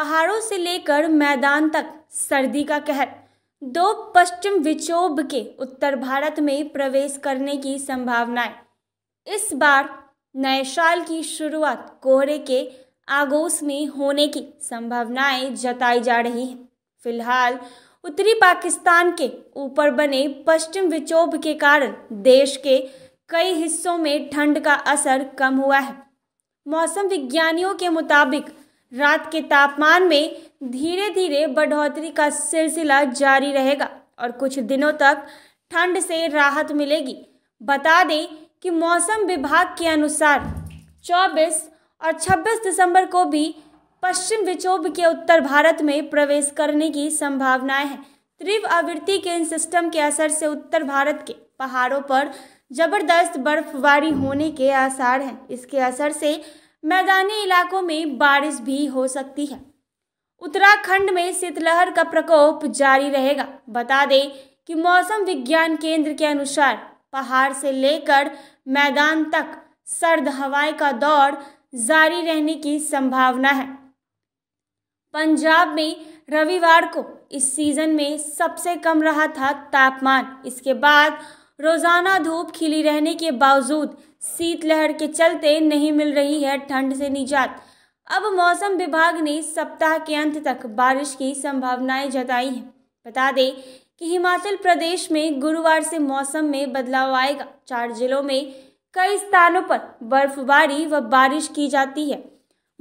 पहाड़ों से लेकर मैदान तक सर्दी का कहर दो पश्चिम विक्षोभ के उत्तर भारत में प्रवेश करने की संभावनाएं इस बार नए साल की शुरुआत कोहरे के आगोश में होने की संभावनाएं जताई जा रही हैं फिलहाल उत्तरी पाकिस्तान के ऊपर बने पश्चिम विक्षोभ के कारण देश के कई हिस्सों में ठंड का असर कम हुआ है मौसम विज्ञानियों के मुताबिक रात के तापमान में धीरे धीरे बढ़ोतरी का सिलसिला जारी रहेगा और कुछ दिनों तक ठंड से राहत मिलेगी बता दें कि मौसम विभाग के अनुसार 24 और 26 दिसंबर को भी पश्चिम विक्षोभ के उत्तर भारत में प्रवेश करने की संभावनाएं हैं तीव्र आवृत्ति के इन सिस्टम के असर से उत्तर भारत के पहाड़ों पर जबरदस्त बर्फबारी होने के आसार हैं इसके असर से मैदानी इलाकों में बारिश भी हो सकती है उत्तराखंड में शीतलहर का प्रकोप जारी रहेगा बता दें कि मौसम विज्ञान केंद्र के अनुसार पहाड़ से लेकर मैदान तक सर्द हवाएं का दौर जारी रहने की संभावना है पंजाब में रविवार को इस सीजन में सबसे कम रहा था तापमान इसके बाद रोज़ाना धूप खिली रहने के बावजूद शीतलहर के चलते नहीं मिल रही है ठंड से निजात अब मौसम विभाग ने सप्ताह के अंत तक बारिश की संभावनाएं जताई हैं बता दें कि हिमाचल प्रदेश में गुरुवार से मौसम में बदलाव आएगा चार जिलों में कई स्थानों पर बर्फबारी व बारिश की जाती है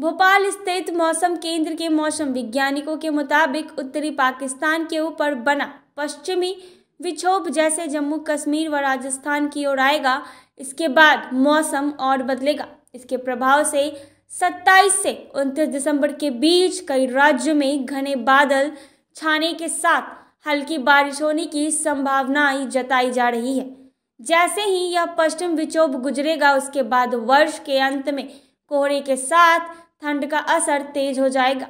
भोपाल स्थित मौसम केंद्र के मौसम वैज्ञानिकों के मुताबिक उत्तरी पाकिस्तान के ऊपर बना पश्चिमी विक्षोभ जैसे जम्मू कश्मीर व राजस्थान की ओर आएगा इसके बाद मौसम और बदलेगा इसके प्रभाव से 27 से उनतीस दिसंबर के बीच कई राज्यों में घने बादल छाने के साथ हल्की बारिश होने की संभावनाएं जताई जा रही है जैसे ही यह पश्चिम विक्षोभ गुजरेगा उसके बाद वर्ष के अंत में कोहरे के साथ ठंड का असर तेज हो जाएगा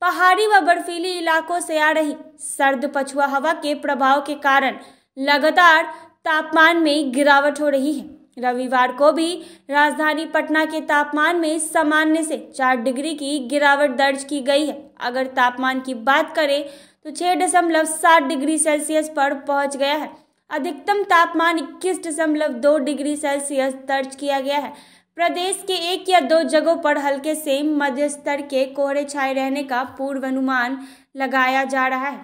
पहाड़ी व बर्फीली इलाकों से आ रही सर्द पछुआ हवा के प्रभाव के कारण लगातार तापमान में गिरावट हो रही है रविवार को भी राजधानी पटना के तापमान में सामान्य से चार डिग्री की गिरावट दर्ज की गई है अगर तापमान की बात करें तो छह दशमलव सात डिग्री सेल्सियस पर पहुंच गया है अधिकतम तापमान इक्कीस दशमलव दो डिग्री सेल्सियस दर्ज किया गया है प्रदेश के एक या दो जगहों पर हल्के से मध्य स्तर के कोहरे छाए रहने का पूर्वानुमान लगाया जा रहा है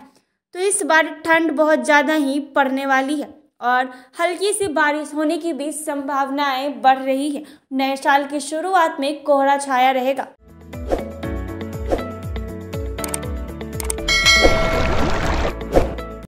तो इस बार ठंड बहुत ज़्यादा ही पड़ने वाली है और हल्की सी बारिश होने की भी संभावनाएं बढ़ रही है नए साल की शुरुआत में कोहरा छाया रहेगा